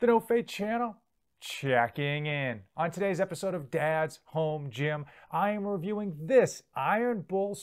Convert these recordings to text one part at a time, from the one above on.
The No Fade channel checking in. On today's episode of Dad's Home Gym, I am reviewing this Iron Bull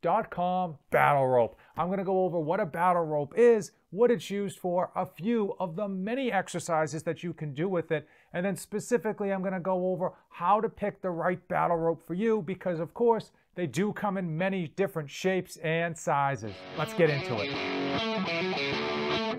battle rope. I'm going to go over what a battle rope is, what it's used for, a few of the many exercises that you can do with it, and then specifically I'm going to go over how to pick the right battle rope for you because of course they do come in many different shapes and sizes. Let's get into it.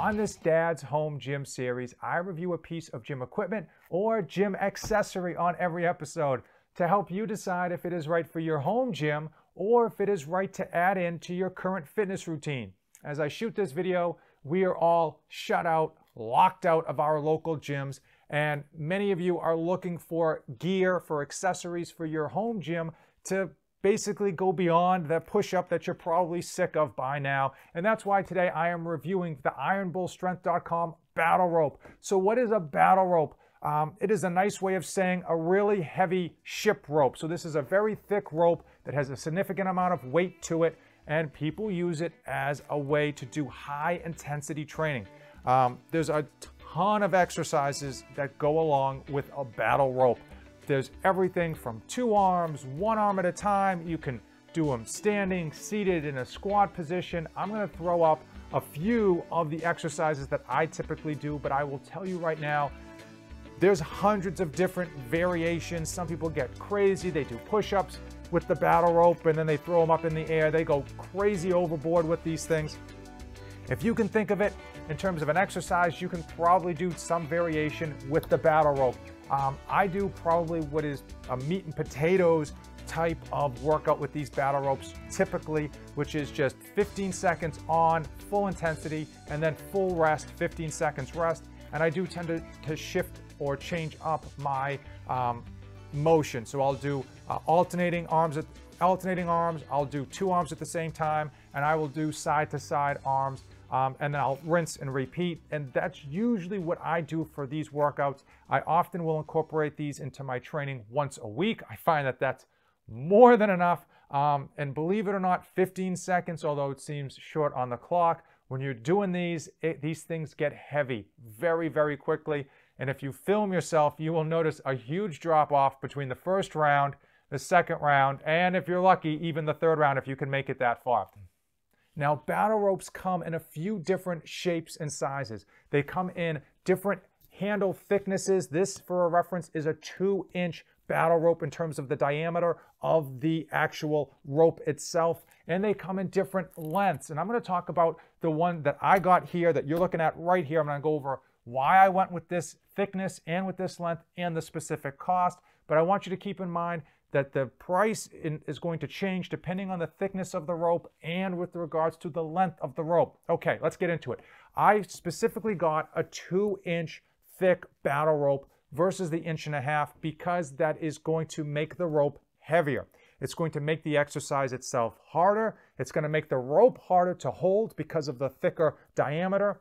On this Dad's Home Gym series, I review a piece of gym equipment or gym accessory on every episode to help you decide if it is right for your home gym or if it is right to add in to your current fitness routine. As I shoot this video, we are all shut out, locked out of our local gyms, and many of you are looking for gear, for accessories for your home gym to basically go beyond that push up that you're probably sick of by now. And that's why today I am reviewing the IronBullStrength.com battle rope. So, what is a battle rope? Um, it is a nice way of saying a really heavy ship rope. So, this is a very thick rope that has a significant amount of weight to it, and people use it as a way to do high intensity training. Um, there's a ton of exercises that go along with a battle rope. There's everything from two arms, one arm at a time. You can do them standing, seated in a squat position. I'm gonna throw up a few of the exercises that I typically do, but I will tell you right now, there's hundreds of different variations. Some people get crazy. They do push-ups with the battle rope and then they throw them up in the air. They go crazy overboard with these things. If you can think of it in terms of an exercise, you can probably do some variation with the battle rope. Um, I do probably what is a meat and potatoes type of workout with these battle ropes typically, which is just 15 seconds on, full intensity, and then full rest, 15 seconds rest. And I do tend to, to shift or change up my um, motion. So I'll do uh, alternating arms at, alternating arms, I'll do two arms at the same time, and I will do side to side arms um, and I'll rinse and repeat. And that's usually what I do for these workouts. I often will incorporate these into my training once a week. I find that that's more than enough. Um, and believe it or not, 15 seconds, although it seems short on the clock, when you're doing these, it, these things get heavy very, very quickly. And if you film yourself, you will notice a huge drop off between the first round, the second round, and if you're lucky, even the third round if you can make it that far. Now, battle ropes come in a few different shapes and sizes. They come in different handle thicknesses. This, for a reference, is a two inch battle rope in terms of the diameter of the actual rope itself. And they come in different lengths. And I'm gonna talk about the one that I got here that you're looking at right here. I'm gonna go over why I went with this thickness and with this length and the specific cost. But I want you to keep in mind that the price in, is going to change depending on the thickness of the rope and with regards to the length of the rope. Okay, let's get into it. I specifically got a two inch thick battle rope versus the inch and a half because that is going to make the rope heavier. It's going to make the exercise itself harder. It's going to make the rope harder to hold because of the thicker diameter.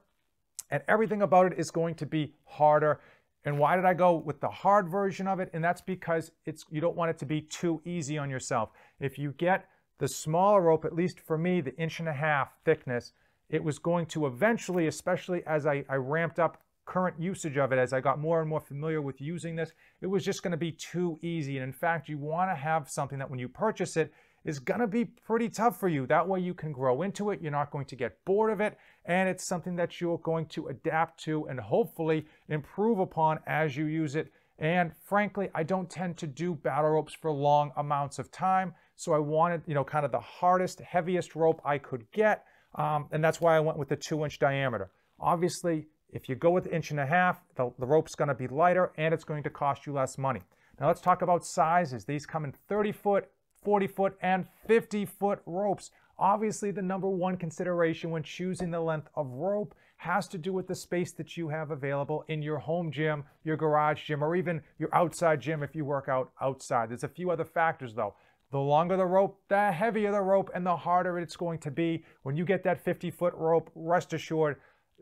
And everything about it is going to be harder and why did I go with the hard version of it? And that's because it's you don't want it to be too easy on yourself. If you get the smaller rope, at least for me, the inch and a half thickness, it was going to eventually, especially as I, I ramped up current usage of it, as I got more and more familiar with using this, it was just going to be too easy. And in fact, you want to have something that when you purchase it, is going to be pretty tough for you. That way you can grow into it. You're not going to get bored of it. And it's something that you're going to adapt to and hopefully improve upon as you use it. And frankly, I don't tend to do battle ropes for long amounts of time. So I wanted, you know, kind of the hardest, heaviest rope I could get. Um, and that's why I went with the two inch diameter. Obviously, if you go with inch and a half, the, the rope's gonna be lighter and it's going to cost you less money. Now let's talk about sizes. These come in 30 foot, 40 foot, and 50 foot ropes. Obviously, the number one consideration when choosing the length of rope has to do with the space that you have available in your home gym, your garage gym, or even your outside gym if you work out outside. There's a few other factors though. The longer the rope, the heavier the rope, and the harder it's going to be. When you get that 50 foot rope, rest assured,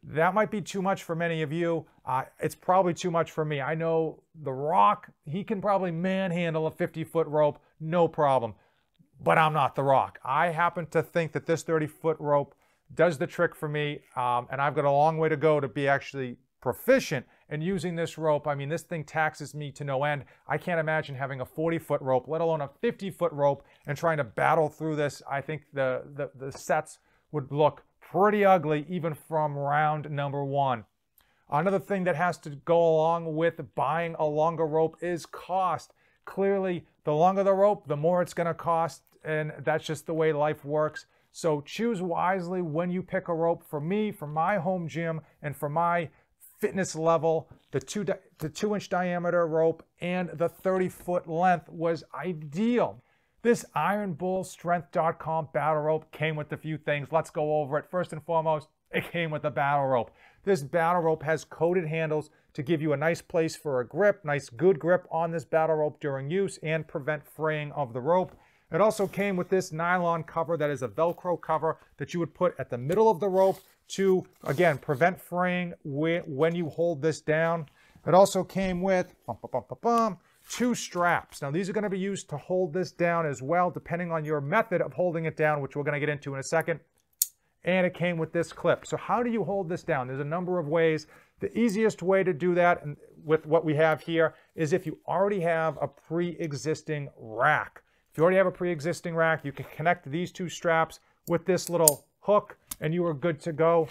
that might be too much for many of you. Uh, it's probably too much for me. I know The Rock, he can probably manhandle a 50 foot rope no problem. But I'm not The Rock. I happen to think that this 30 foot rope does the trick for me, um, and I've got a long way to go to be actually proficient in using this rope. I mean, this thing taxes me to no end. I can't imagine having a 40 foot rope, let alone a 50 foot rope, and trying to battle through this. I think the, the, the sets would look pretty ugly even from round number one. Another thing that has to go along with buying a longer rope is cost. Clearly, the longer the rope, the more it's going to cost, and that's just the way life works. So choose wisely when you pick a rope. For me, for my home gym, and for my fitness level, the two, the two inch diameter rope and the 30 foot length was ideal. This IronBullStrength.com battle rope came with a few things. Let's go over it. First and foremost, it came with a battle rope. This battle rope has coated handles to give you a nice place for a grip, nice good grip on this battle rope during use and prevent fraying of the rope. It also came with this nylon cover that is a Velcro cover that you would put at the middle of the rope to, again, prevent fraying when you hold this down. It also came with bum, bum, bum, two straps. Now these are gonna be used to hold this down as well, depending on your method of holding it down, which we're gonna get into in a second and it came with this clip. So how do you hold this down? There's a number of ways. The easiest way to do that with what we have here is if you already have a pre-existing rack. If you already have a pre-existing rack, you can connect these two straps with this little hook and you are good to go.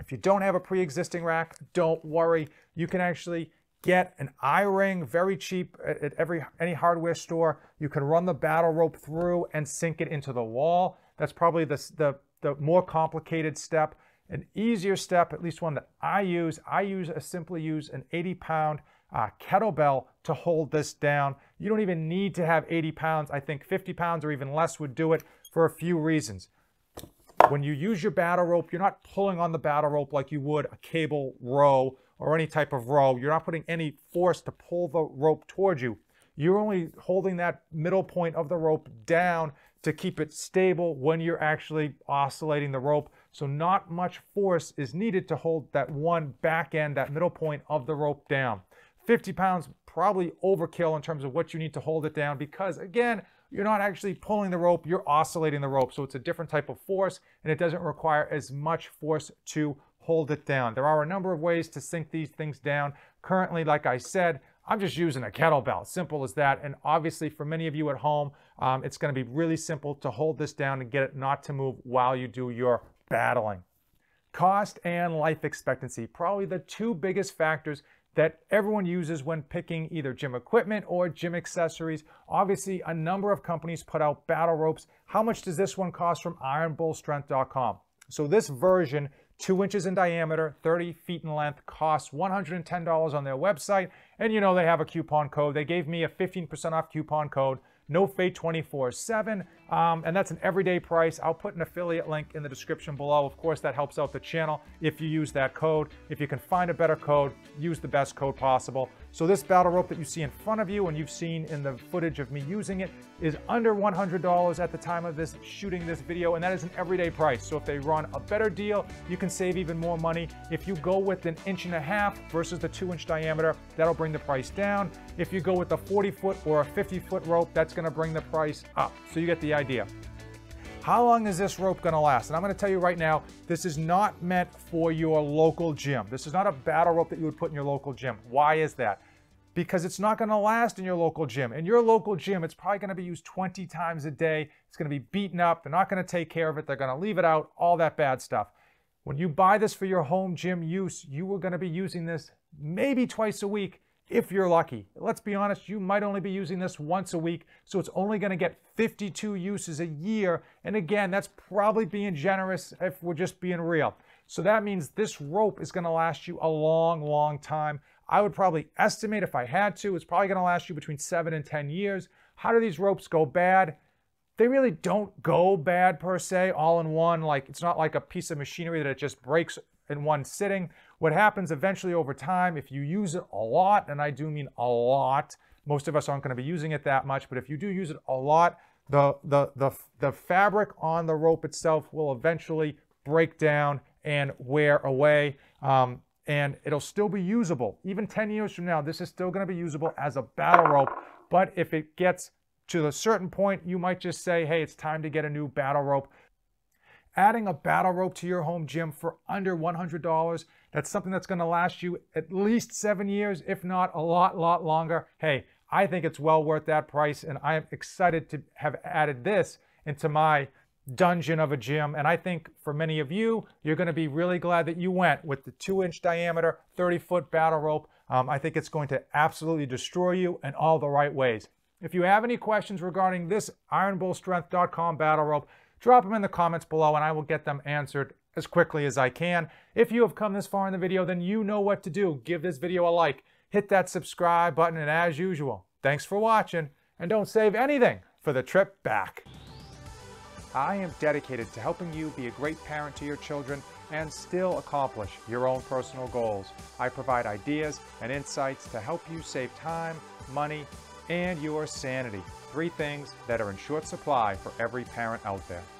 If you don't have a pre-existing rack, don't worry. You can actually get an eye-ring very cheap at, every any hardware store. You can run the battle rope through and sink it into the wall. That's probably the, the the more complicated step. An easier step, at least one that I use, I use a uh, simply use an 80 pound uh, kettlebell to hold this down. You don't even need to have 80 pounds. I think 50 pounds or even less would do it for a few reasons. When you use your battle rope, you're not pulling on the battle rope like you would a cable row or any type of row. You're not putting any force to pull the rope towards you. You're only holding that middle point of the rope down to keep it stable when you're actually oscillating the rope. So not much force is needed to hold that one back end, that middle point of the rope down. 50 pounds, probably overkill in terms of what you need to hold it down because again, you're not actually pulling the rope, you're oscillating the rope. So it's a different type of force and it doesn't require as much force to hold it down. There are a number of ways to sink these things down. Currently, like I said, I'm just using a kettlebell, simple as that. And obviously for many of you at home, um, it's gonna be really simple to hold this down and get it not to move while you do your battling. Cost and life expectancy, probably the two biggest factors that everyone uses when picking either gym equipment or gym accessories. Obviously, a number of companies put out battle ropes. How much does this one cost from ironbullstrength.com? So this version two inches in diameter, 30 feet in length, costs $110 on their website. And you know, they have a coupon code. They gave me a 15% off coupon code, no fade 24 7. Um, and that's an everyday price. I'll put an affiliate link in the description below. Of course, that helps out the channel if you use that code. If you can find a better code, use the best code possible. So this battle rope that you see in front of you and you've seen in the footage of me using it is under $100 at the time of this shooting this video and that is an everyday price. So if they run a better deal, you can save even more money. If you go with an inch and a half versus the two inch diameter, that'll bring the price down. If you go with a 40 foot or a 50 foot rope, that's gonna bring the price up. So you get the idea. How long is this rope gonna last? And I'm gonna tell you right now, this is not meant for your local gym. This is not a battle rope that you would put in your local gym. Why is that? Because it's not gonna last in your local gym. In your local gym, it's probably gonna be used 20 times a day. It's gonna be beaten up. They're not gonna take care of it. They're gonna leave it out, all that bad stuff. When you buy this for your home gym use, you are gonna be using this maybe twice a week if you're lucky. Let's be honest, you might only be using this once a week, so it's only going to get 52 uses a year. And again, that's probably being generous if we're just being real. So that means this rope is going to last you a long, long time. I would probably estimate if I had to, it's probably going to last you between seven and 10 years. How do these ropes go bad? They really don't go bad per se, all in one. Like it's not like a piece of machinery that it just breaks in one sitting. What happens eventually over time, if you use it a lot, and I do mean a lot, most of us aren't going to be using it that much, but if you do use it a lot, the, the, the, the fabric on the rope itself will eventually break down and wear away. Um, and it'll still be usable. Even 10 years from now, this is still going to be usable as a battle rope. But if it gets to a certain point, you might just say, hey, it's time to get a new battle rope adding a battle rope to your home gym for under $100. That's something that's gonna last you at least seven years, if not a lot, lot longer. Hey, I think it's well worth that price, and I am excited to have added this into my dungeon of a gym. And I think for many of you, you're gonna be really glad that you went with the two inch diameter, 30 foot battle rope. Um, I think it's going to absolutely destroy you in all the right ways. If you have any questions regarding this IronBullStrength.com battle rope, drop them in the comments below and I will get them answered as quickly as I can. If you have come this far in the video, then you know what to do. Give this video a like, hit that subscribe button, and as usual, thanks for watching, and don't save anything for the trip back. I am dedicated to helping you be a great parent to your children and still accomplish your own personal goals. I provide ideas and insights to help you save time, money, and your sanity. Three things that are in short supply for every parent out there.